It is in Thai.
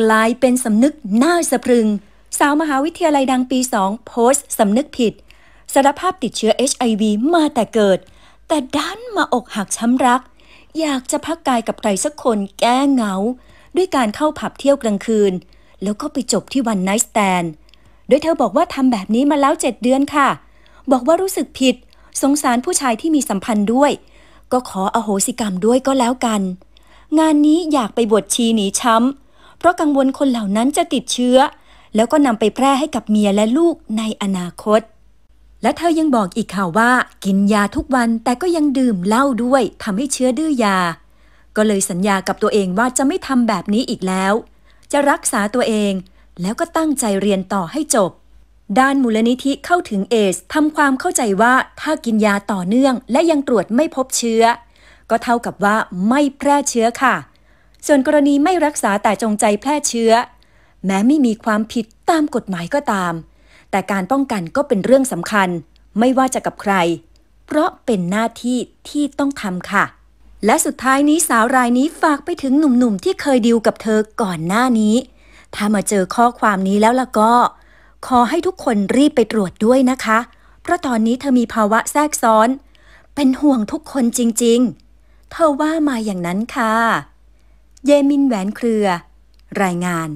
กลายเป็นสำนึกน่าสะพรึง สาวมหาวิทยาลัยดังปี 2 โพสต์สำนึกผิดสารภาพติดเชื้อ HIV มาแต่เกิด แต่ดันมาอกหักช้ำรัก อยากจะพักกายกับใครสักคนแก้เหงา ด้วยการเข้าผับเที่ยวกลางคืน แล้วก็ไปจบที่วันไนส์สแตนโดยเธอบอกว่าทำแบบนี้มาแล้ว 7 เดือนค่ะ บอกว่ารู้สึกผิด สงสารผู้ชายที่มีสัมพันธ์ด้วย ก็ขออโหสิกรรมด้วยก็แล้วกัน งานนี้อยากไปบวชชีหนีช้ำเพราะกังวลคนเหล่านั้นจะติดเชื้อ แล้วก็นำไปแพร่ให้กับเมียและลูกในอนาคต และเธอยังบอกอีกข่าวว่ากินยาทุกวันแต่ก็ยังดื่มเหล้าด้วยทำให้เชื้อดื้อยา ก็เลยสัญญากับตัวเองว่าจะไม่ทำแบบนี้อีกแล้ว จะรักษาตัวเอง แล้วก็ตั้งใจเรียนต่อให้จบ ด้านมูลนิธิเข้าถึงเอสทำความเข้าใจว่าถ้ากินยาต่อเนื่อง และยังตรวจไม่พบเชื้อ ก็เท่ากับว่าไม่แพร่เชื้อค่ะส่วนกรณีไม่รักษาแต่จงใจแพร่เชื้อ แม้ไม่มีความผิดตามกฎหมายก็ตาม แต่การป้องกันก็เป็นเรื่องสำคัญ ไม่ว่าจะกับใคร เพราะเป็นหน้าที่ที่ต้องทำค่ะ และสุดท้ายนี้สาวรายนี้ฝากไปถึงหนุ่มๆ ที่เคยดิวกับเธอก่อนหน้านี้ ถ้ามาเจอข้อความนี้แล้วล่ะก็ ขอให้ทุกคนรีบไปตรวจด้วยนะคะ เพราะตอนนี้เธอมีภาวะแทรกซ้อน เป็นห่วงทุกคนจริงๆเธอว่ามาอย่างนั้นค่ะเยมินแหวนเครือ รายงาน